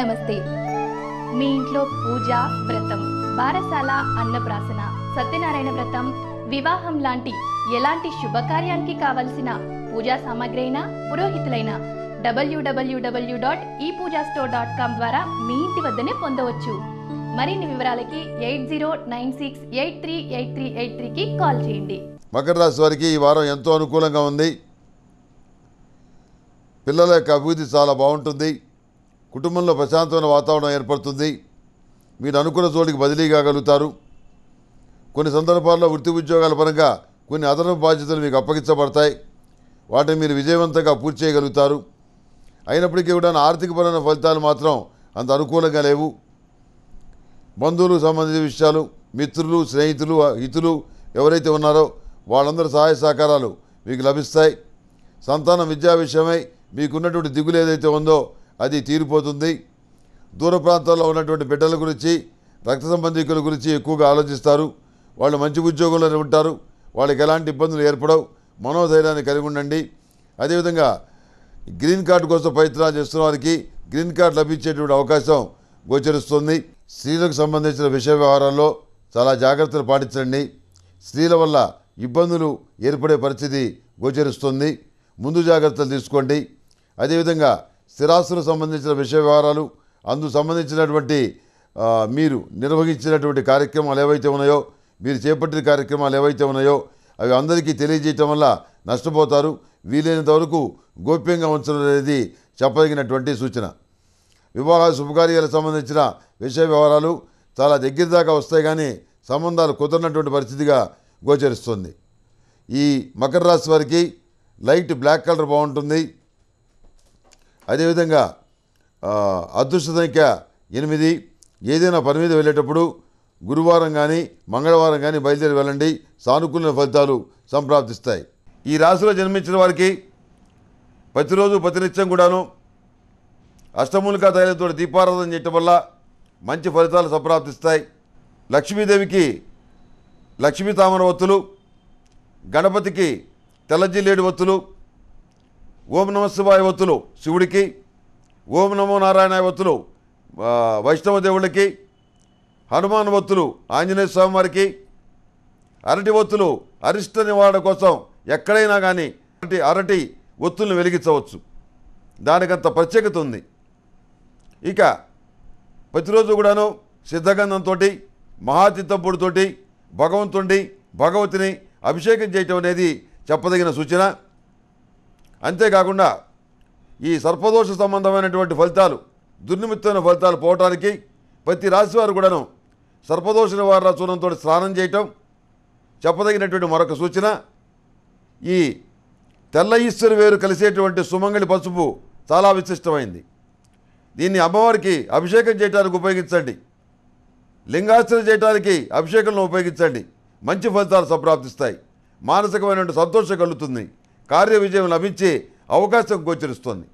నమస్తే మీ ఇంట్లో పూజ వ్రతం బారసాల అన్నప్రాసన సత్యనారాయణ వ్రతం వివాహం లాంటి ఎలాంటి శుభకార్యానికి కావలసిన పూజా సామాగ్రి అయినా పురోహితులైన డబ్ల్యూడబ్ల్యూడబ్ల్యూ డాట్ ఈ పూజా స్టోర్ డాట్ కామ్ ద్వారా మీ ఇంటి వద్దనే పొందవచ్చు మరిన్ని వివరాలకి eight zero nine six eight three eight three eight త్రీకి కాల్ చేయండి మకర రాశి వారికి ఈ వారం ఎంతో అనుకూలంగా ఉంది పిల్లల యొక్క అభివృద్ధి చాలా బాగుంటుంది కుటుంబంలో ప్రశాంతమైన వాతావరణం ఏర్పడుతుంది మీరు అనుకున్న చోటికి బదిలీ కాగలుగుతారు కొన్ని సందర్భాల్లో వృత్తి ఉద్యోగాల పరంగా కొన్ని అదనపు బాధ్యతలు మీకు అప్పగించబడతాయి వాటిని మీరు విజయవంతంగా పూర్తి చేయగలుగుతారు అయినప్పటికీ కూడా ఆర్థికపరమైన ఫలితాలు మాత్రం అంత అనుకూలంగా లేవు బంధువులకు సంబంధించిన విషయాలు మిత్రులు స్నేహితులు హితులు ఎవరైతే ఉన్నారో వాళ్ళందరి సహాయ సహకారాలు మీకు లభిస్తాయి సంతానం విద్యా విషయమై మీకున్నటువంటి దిగులు ఏదైతే ఉందో అది తీరిపోతుంది దూర ప్రాంతాల్లో ఉన్నటువంటి బిడ్డల గురించి రక్త సంబంధికుల గురించి ఎక్కువగా ఆలోచిస్తారు వాళ్ళు మంచి ఉద్యోగంలోనే ఉంటారు వాళ్ళకి ఎలాంటి ఇబ్బందులు ఏర్పడవు మనోధైర్యాన్ని కలిగి ఉండండి అదేవిధంగా గ్రీన్ కార్డు కోసం ప్రయత్నాలు చేస్తున్న వారికి గ్రీన్ కార్డు లభించేటువంటి అవకాశం గోచరిస్తుంది స్త్రీలకు సంబంధించిన విషయ వ్యవహారాల్లో చాలా జాగ్రత్తలు పాటించండి స్త్రీల వల్ల ఇబ్బందులు ఏర్పడే పరిస్థితి గోచరిస్తుంది ముందు జాగ్రత్తలు తీసుకోండి అదేవిధంగా స్థిరాస్తులకు సంబంధించిన విషయ వ్యవహారాలు అందుకు సంబంధించినటువంటి మీరు నిర్వహించినటువంటి కార్యక్రమాలు ఏవైతే ఉన్నాయో మీరు చేపట్టిన కార్యక్రమాలు ఏవైతే ఉన్నాయో అవి అందరికీ తెలియజేయటం వల్ల నష్టపోతారు వీలైనంత వరకు గోప్యంగా ఉంచడం అనేది చెప్పదగినటువంటి సూచన వివాహ శుభకార్యాలకు సంబంధించిన విషయ వ్యవహారాలు చాలా దగ్గర దాకా వస్తాయి కానీ సంబంధాలు కుదరనటువంటి పరిస్థితిగా గోచరిస్తుంది ఈ మకర రాశి వారికి లైట్ బ్లాక్ కలర్ బాగుంటుంది అదేవిధంగా అదృష్ట సంఖ్య ఎనిమిది ఏదైనా పని మీద వెళ్ళేటప్పుడు గురువారం కానీ మంగళవారం కానీ బయలుదేరి వెళ్ళండి సానుకూల ఫలితాలు సంప్రాప్తిస్తాయి ఈ రాశిలో జన్మించిన వారికి ప్రతిరోజు ప్రతినిత్యం కూడాను అష్టమూలికా తైలంతో దీపారాధన చేయటం వల్ల మంచి ఫలితాలు సంప్రాప్తిస్తాయి లక్ష్మీదేవికి లక్ష్మీ తామర వత్తులు గణపతికి తెల్లజిల్లేడు వత్తులు ఓం నమ శివాయ వత్తులు శివుడికి ఓం నమో నారాయణ వత్తులు వైష్ణవ దేవుళ్ళకి హనుమాన్ వత్తులు ఆంజనేయ స్వామి వారికి అరటి ఒత్తులు అరిష్ట నివారణ కోసం ఎక్కడైనా కానీ అరటి అరటి ఒత్తులను వెలిగించవచ్చు దానికంత ప్రత్యేకత ఉంది ఇక ప్రతిరోజు కూడాను సిద్ధగంధంతో మహాతిత్తంపుడితోటి భగవంతుడి భగవతిని అభిషేకం చేయటం అనేది చెప్పదగిన సూచన అంతేకాకుండా ఈ సర్పదోష సంబంధమైనటువంటి ఫలితాలు దుర్నిమిత్తమైన ఫలితాలు పోవటానికి ప్రతి రాశివారు కూడాను సర్పదోష నివారణ చూడంతో స్నానం చేయటం చెప్పదగినటువంటి మరొక సూచన ఈ తెల్ల ఈశ్వరి వేరు కలిసేటువంటి సుమంగళి పసుపు చాలా విశిష్టమైంది దీన్ని అమ్మవారికి అభిషేకం చేయడానికి ఉపయోగించండి లింగాశ్రయం చేయడానికి అభిషేకంలో ఉపయోగించండి మంచి ఫలితాలు సంప్రాప్తిస్తాయి మానసికమైనటువంటి సంతోషం కలుగుతుంది కార్య విజయం లభించే అవకాశం గోచరిస్తోంది